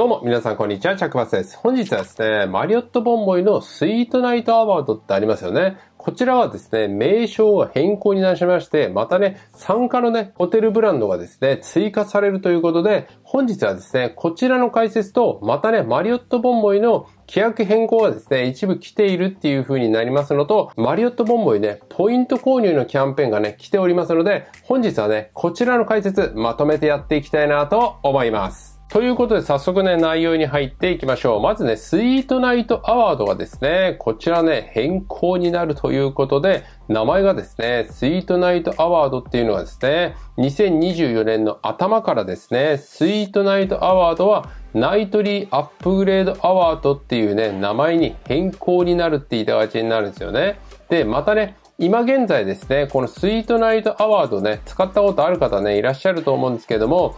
どうも、皆さん、こんにちは。チャクバスです。本日はですね、マリオットボンボイのスイートナイトアワードってありますよね。こちらはですね、名称が変更になしまして、またね、参加のね、ホテルブランドがですね、追加されるということで、本日はですね、こちらの解説と、またね、マリオットボンボイの規約変更がですね、一部来ているっていう風になりますのと、マリオットボンボイね、ポイント購入のキャンペーンがね、来ておりますので、本日はね、こちらの解説、まとめてやっていきたいなと思います。ということで早速ね、内容に入っていきましょう。まずね、スイートナイトアワードがですね、こちらね、変更になるということで、名前がですね、スイートナイトアワードっていうのはですね、2024年の頭からですね、スイートナイトアワードはナイトリーアップグレードアワードっていうね、名前に変更になるって言いたがちになるんですよね。で、またね、今現在ですね、このスイートナイトアワードね、使ったことある方ね、いらっしゃると思うんですけども、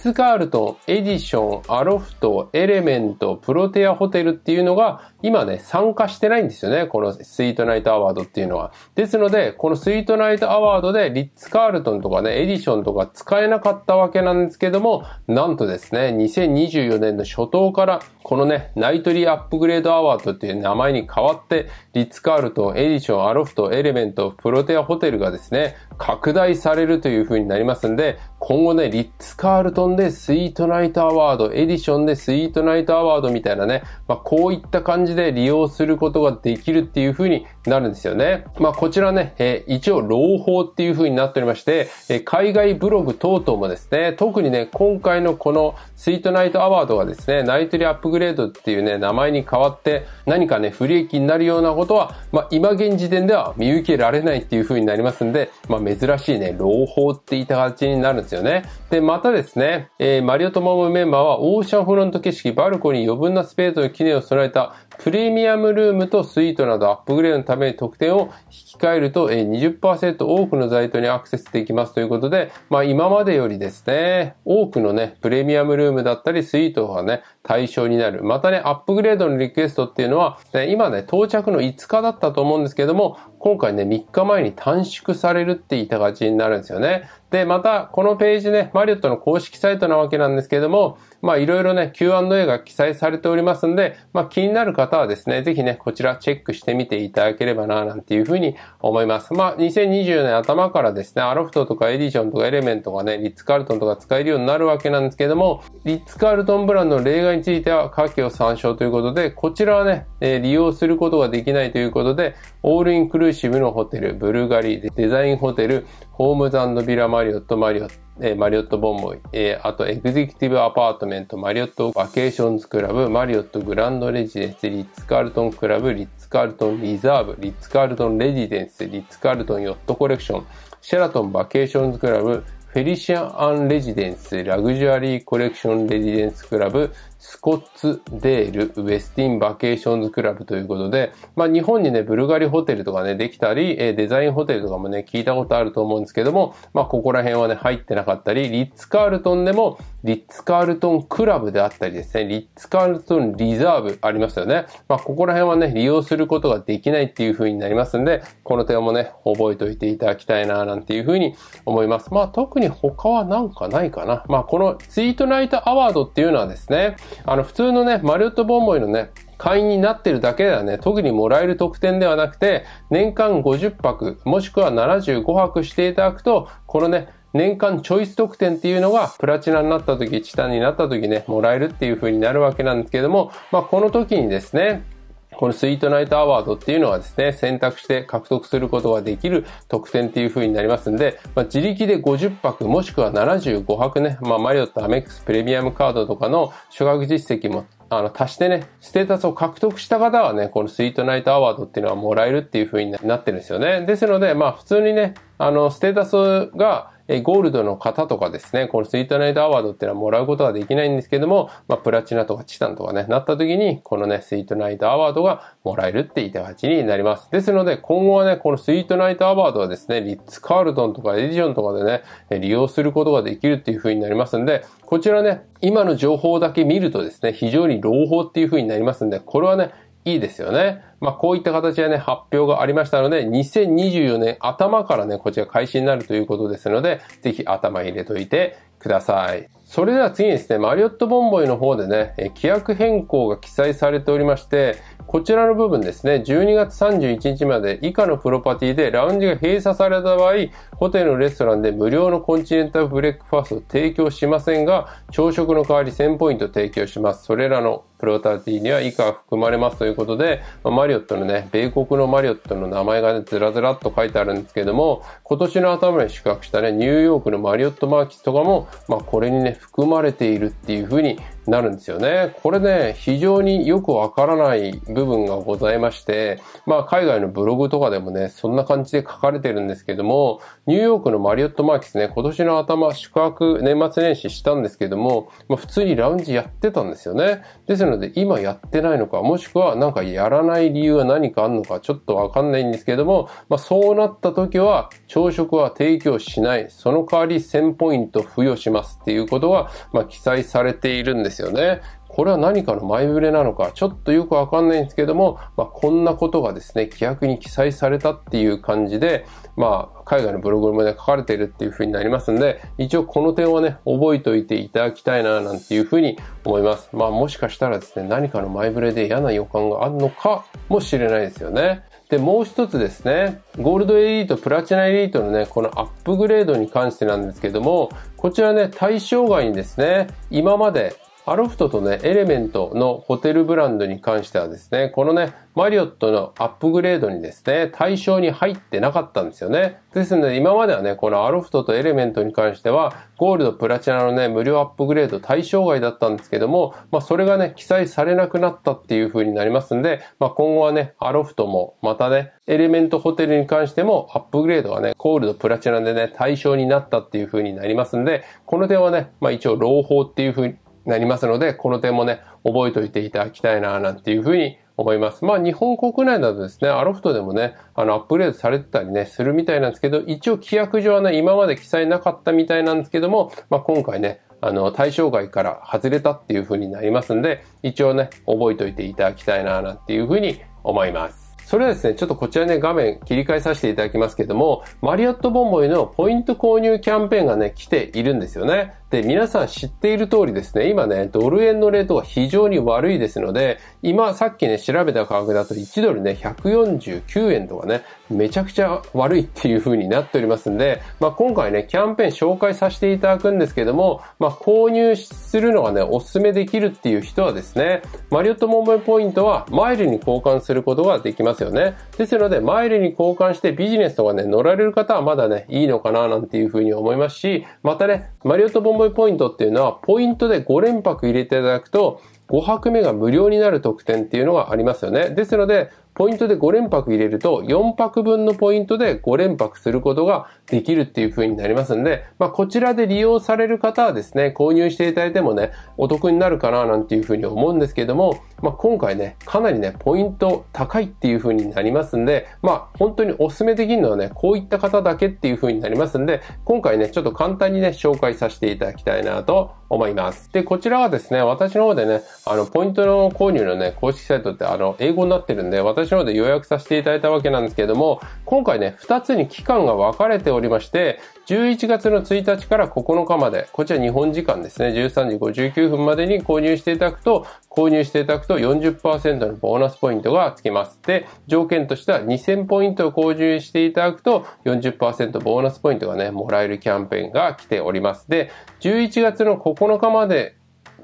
ッツカールト、ン、エディション、アロフト、エレメント、プロテアホテルっていうのが今ね、参加してないんですよね。このスイートナイトアワードっていうのは。ですので、このスイートナイトアワードでリッツカールトンとかね、エディションとか使えなかったわけなんですけども、なんとですね、2024年の初頭からこのね、ナイトリーアップグレードアワードっていう名前に変わって、リッツカールトン、エディション、アロフト、エレメント、プロテアホテルがですね、拡大されるという風になりますんで、今後ね、リッツカールトンンでスイートナイトアワード、エディションでスイートナイトアワードみたいなね、まあ、こういった感じで利用することができるっていうふうになるんですよね。まあ、こちらね、えー、一応、朗報っていう風になっておりまして、えー、海外ブログ等々もですね、特にね、今回のこのスイートナイトアワードがですね、ナイトリアップグレードっていうね、名前に変わって、何かね、不利益になるようなことは、まあ、今現時点では見受けられないっていう風になりますんで、まあ、珍しいね、朗報っていった形になるんですよね。で、またですね、えー、マリオとマムメンバーは、オーシャンフロント景色、バルコニー余分なスペースの記念を備えたプレミアムルームとスイートなどアップグレードのために特典を引き換えると20%多くのサイトにアクセスできますということで、まあ今までよりですね、多くのね、プレミアムルームだったりスイートがね、対象になる。またね、アップグレードのリクエストっていうのは、ね、今ね、到着の5日だったと思うんですけども、今回ね、3日前に短縮されるって言った形になるんですよね。で、また、このページね、マリオットの公式サイトなわけなんですけども、まあいろいろね、Q&A が記載されておりますんで、まあ気になる方はですね、ぜひね、こちらチェックしてみていただければな、なんていうふうに思います。まあ2020年頭からですね、アロフトとかエディションとかエレメントがね、リッツ・カールトンとか使えるようになるわけなんですけども、リッツ・カールトンブランドの例外については下記を参照ということで、こちらはね、えー、利用することができないということで、オールインクルーシブのホテル、ブルガリー、デザインホテル、ホームズビラマリオットマリオット、えー、マリオットボンボイ、えー、あとエグゼクティブアパートメント、マリオットバケーションズクラブ、マリオットグランドレジデンス、リッツカールトンクラブ、リッツカールトンリザーブ、リッツカールトンレジデンス、リッツカールトンヨットコレクション、シェラトンバケーションズクラブ、フェリシアン・レジデンス、ラグジュアリー・コレクション・レジデンス・クラブ、スコッツ・デール、ウェスティン・バケーションズ・クラブということで、まあ日本にね、ブルガリホテルとかね、できたり、デザインホテルとかもね、聞いたことあると思うんですけども、まあここら辺はね、入ってなかったり、リッツ・カールトンでも、リッツ・カールトンクラブであったりですね、リッツ・カールトンリザーブありますよね。まあ、ここら辺はね、利用することができないっていう風になりますんで、この点もね、覚えておいていただきたいな、なんていう風に思います。まあ、特に他はなんかないかな。まあ、このツイートナイトアワードっていうのはですね、あの、普通のね、マリオット・ボンボイのね、会員になってるだけではね、特にもらえる特典ではなくて、年間50泊、もしくは75泊していただくと、このね、年間チョイス得点っていうのが、プラチナになった時、チタンになった時ね、もらえるっていう風になるわけなんですけども、まあ、この時にですね、このスイートナイトアワードっていうのはですね、選択して獲得することができる特典っていう風になりますんで、まあ、自力で50泊もしくは75泊ね、まあ、マリオットアメックスプレミアムカードとかの初学実績もあの、足してね、ステータスを獲得した方はね、このスイートナイトアワードっていうのはもらえるっていう風になってるんですよね。ですので、まあ普通にね、あの、ステータスが、えゴールドの方とかですね、このスイートナイトアワードっていうのはもらうことはできないんですけども、まあ、プラチナとかチタンとかね、なった時に、このね、スイートナイトアワードがもらえるって言いた形になります。ですので、今後はね、このスイートナイトアワードはですね、リッツ・カールトンとかエディジョンとかでね、利用することができるっていう風になりますんで、こちらね、今の情報だけ見るとですね、非常に朗報っていう風になりますんで、これはね、いいですよね。まあ、こういった形でね、発表がありましたので、2024年頭からね、こちら開始になるということですので、ぜひ頭入れといてください。それでは次にですね、マリオットボンボイの方でね、規約変更が記載されておりまして、こちらの部分ですね、12月31日まで以下のプロパティでラウンジが閉鎖された場合、ホテルのレストランで無料のコンチネンタルブレックファーストを提供しませんが、朝食の代わり1000ポイント提供します。それらのプロパティには以下含まれますということで、マリオットのね、米国のマリオットの名前がね、ずらずらっと書いてあるんですけども、今年の頭に宿泊したね、ニューヨークのマリオットマーキスとかも、まあこれにね、含まれているっていうふうになるんですよね。これね、非常によくわからない部分がございまして、まあ海外のブログとかでもね、そんな感じで書かれてるんですけども、ニューヨークのマリオットマーキスね、今年の頭、宿泊年末年始したんですけども、まあ、普通にラウンジやってたんですよね。ですので、今やってないのか、もしくはなんかやらない理由は何かあるのか、ちょっとわかんないんですけども、まあそうなった時は、朝食は提供しない。その代わり1000ポイント付与しますっていうことが、まあ記載されているんですですよね。これは何かの前触れなのか、ちょっとよくわかんないんですけども、まあ、こんなことがですね、規約に記載されたっていう感じで、まあ、海外のブログにもね、書かれているっていうふうになりますんで、一応この点はね、覚えておいていただきたいな、なんていうふうに思います。まあ、もしかしたらですね、何かの前触れで嫌な予感があるのかもしれないですよね。で、もう一つですね、ゴールドエリート、プラチナエリートのね、このアップグレードに関してなんですけども、こちらね、対象外にですね、今までアロフトとね、エレメントのホテルブランドに関してはですね、このね、マリオットのアップグレードにですね、対象に入ってなかったんですよね。ですので、今まではね、このアロフトとエレメントに関しては、ゴールド、プラチナのね、無料アップグレード対象外だったんですけども、まあ、それがね、記載されなくなったっていう風になりますんで、まあ、今後はね、アロフトも、またね、エレメントホテルに関しても、アップグレードがね、ゴールド、プラチナでね、対象になったっていう風になりますんで、この点はね、まあ、一応、朗報っていう風に、なりますので、この点もね、覚えておいていただきたいな、なんていうふうに思います。まあ、日本国内だとですね、アロフトでもね、あの、アップデートされてたりね、するみたいなんですけど、一応規約上はね、今まで記載なかったみたいなんですけども、まあ、今回ね、あの、対象外から外れたっていうふうになりますんで、一応ね、覚えておいていただきたいな、なんていうふうに思います。それはですね、ちょっとこちらね、画面切り替えさせていただきますけども、マリオットボンボイのポイント購入キャンペーンがね、来ているんですよね。で、皆さん知っている通りですね、今ね、ドル円のレートが非常に悪いですので、今さっきね、調べた価格だと1ドルね、149円とかね、めちゃくちゃ悪いっていう風になっておりますんで、まあ、今回ね、キャンペーン紹介させていただくんですけども、まあ、購入するのがね、おすすめできるっていう人はですね、マリオットモーメポイントはマイルに交換することができますよね。ですので、マイルに交換してビジネスとかね、乗られる方はまだね、いいのかななんていう風に思いますし、またね、マリオットモンボイポイントっていうのは、ポイントで5連泊入れていただくと、5泊目が無料になる特典っていうのがありますよね。ですので、ポイントで5連泊入れると、4泊分のポイントで5連泊することができるっていう風になりますので、まあ、こちらで利用される方はですね、購入していただいてもね、お得になるかななんていう風に思うんですけども、まあ、今回ね、かなりね、ポイント高いっていう風になりますんで、まあ、本当にお勧めできるのはね、こういった方だけっていう風になりますんで、今回ね、ちょっと簡単にね、紹介させていただきたいなと思います。で、こちらはですね、私の方でね、あの、ポイントの購入のね、公式サイトってあの、英語になってるんで、私私ので予約させていただいたわけなんですけれども、今回ね、2つに期間が分かれておりまして、11月の1日から9日まで、こちら日本時間ですね、13時59分までに購入していただくと、購入していただくと40%のボーナスポイントがつきます。で、条件としては2000ポイントを購入していただくと40%ボーナスポイントがね、もらえるキャンペーンが来ております。で、11月の9日まで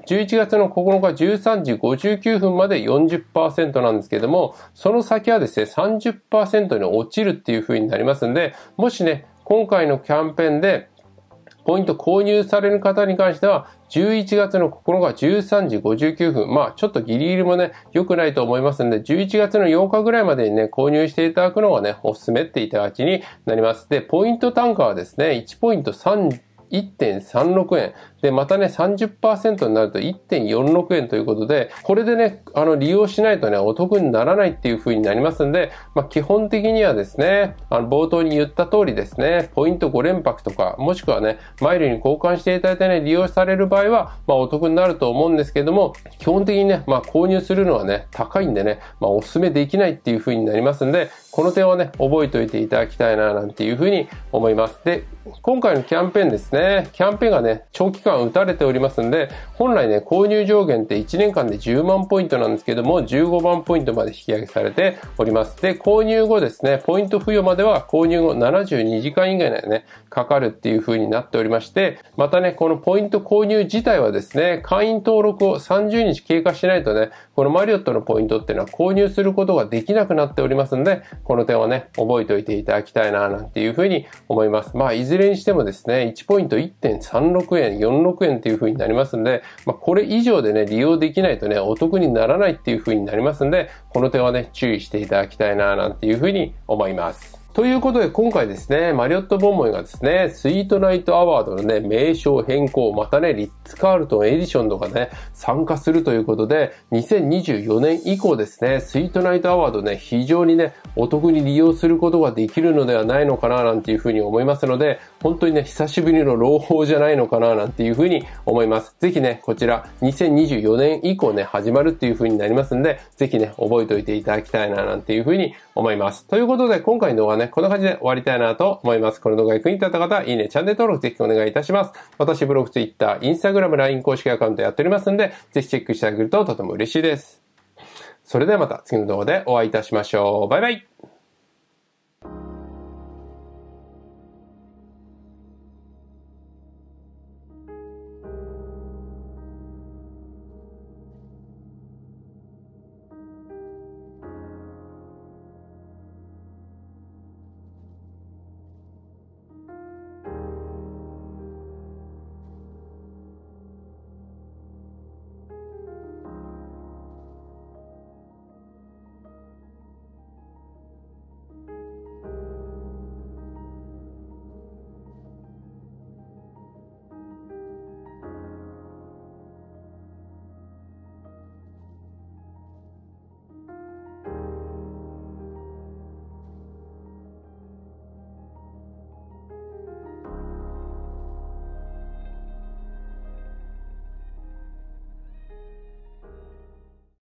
11月の9日13時59分まで40%なんですけども、その先はですね、30%に落ちるっていう風になりますんで、もしね、今回のキャンペーンで、ポイント購入される方に関しては、11月の9日13時59分。まあ、ちょっとギリギリもね、良くないと思いますんで、11月の8日ぐらいまでにね、購入していただくのがね、おすすめっていただきになります。で、ポイント単価はですね、1ポイント3、1.36円。で、またね、30%になると1.46円ということで、これでね、あの、利用しないとね、お得にならないっていう風になりますんで、まあ、基本的にはですね、あの、冒頭に言った通りですね、ポイント5連泊とか、もしくはね、マイルに交換していただいてね、利用される場合は、まあ、お得になると思うんですけども、基本的にね、まあ、購入するのはね、高いんでね、まあ、お勧めできないっていう風になりますんで、この点はね、覚えておいていただきたいな、なんていう風に思います。で、今回のキャンペーンですね、キャンペーンがね、長期間打たれておりますので、本来ね、購入上限って1年間で10万ポイントなんですけども、15万ポイントまで引き上げされております。で、購入後ですね、ポイント付与までは購入後72時間以外のね、かかるっていう風になっておりまして、またね、このポイント購入自体はですね、会員登録を30日経過しないとね、このマリオットのポイントっていうのは購入することができなくなっておりますので、この点はね、覚えておいていただきたいな、なんていう風に思います。まあ、いずれにしてもですね、1ポイント1.36円、46円っていう風になりますんで、まあ、これ以上でね、利用できないとね、お得にならないっていう風になりますんで、この点はね、注意していただきたいな、なんていう風に思います。ということで、今回ですね、マリオット・ボンモイがですね、スイートナイト・アワードのね、名称変更、またね、リッツ・カールトン・エディションとかね、参加するということで、2024年以降ですね、スイートナイト・アワードね、非常にね、お得に利用することができるのではないのかな、なんていうふうに思いますので、本当にね、久しぶりの朗報じゃないのかな、なんていうふうに思います。ぜひね、こちら、2024年以降ね、始まるっていうふうになりますんで、ぜひね、覚えておいていただきたいな、なんていうふうに思います。ということで、今回の動画ね、こんな感じで終わりたいなと思います。この動画役に立った方、いいね、チャンネル登録ぜひお願いいたします。私、ブログ、ツイッター、インスタグラム、LINE 公式アカウントやっておりますんで、ぜひチェックしてあげるととても嬉しいです。それではまた次の動画でお会いいたしましょう。バイバイ